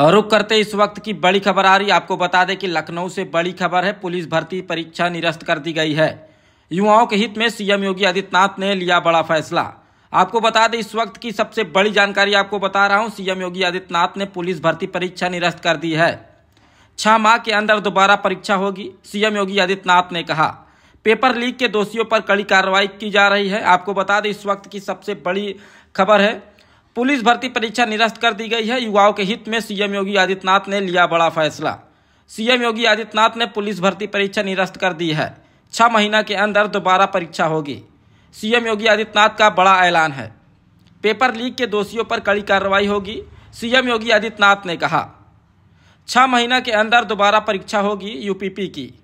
रुक करते इस वक्त की बड़ी खबर आ रही आपको बता दें कि लखनऊ से बड़ी खबर है पुलिस भर्ती परीक्षा निरस्त कर दी गई है युवाओं के हित में सीएम योगी आदित्यनाथ ने लिया बड़ा फैसला आपको बता दें इस वक्त की सबसे बड़ी जानकारी आपको बता रहा हूं सीएम योगी आदित्यनाथ ने पुलिस भर्ती परीक्षा निरस्त कर दी है छह माह के अंदर दोबारा परीक्षा होगी सीएम योगी आदित्यनाथ ने कहा पेपर लीक के दोषियों पर कड़ी कार्रवाई की जा रही है आपको बता दें इस वक्त की सबसे बड़ी खबर है पुलिस भर्ती परीक्षा निरस्त कर दी गई है युवाओं के हित में सीएम योगी आदित्यनाथ ने लिया बड़ा फैसला सीएम योगी आदित्यनाथ ने पुलिस भर्ती परीक्षा निरस्त कर दी है छह महीना के अंदर दोबारा परीक्षा होगी सीएम योगी आदित्यनाथ का बड़ा ऐलान है पेपर लीक के दोषियों पर कड़ी कार्रवाई होगी सीएम योगी आदित्यनाथ ने कहा छह महीना के अंदर दोबारा परीक्षा होगी यूपीपी की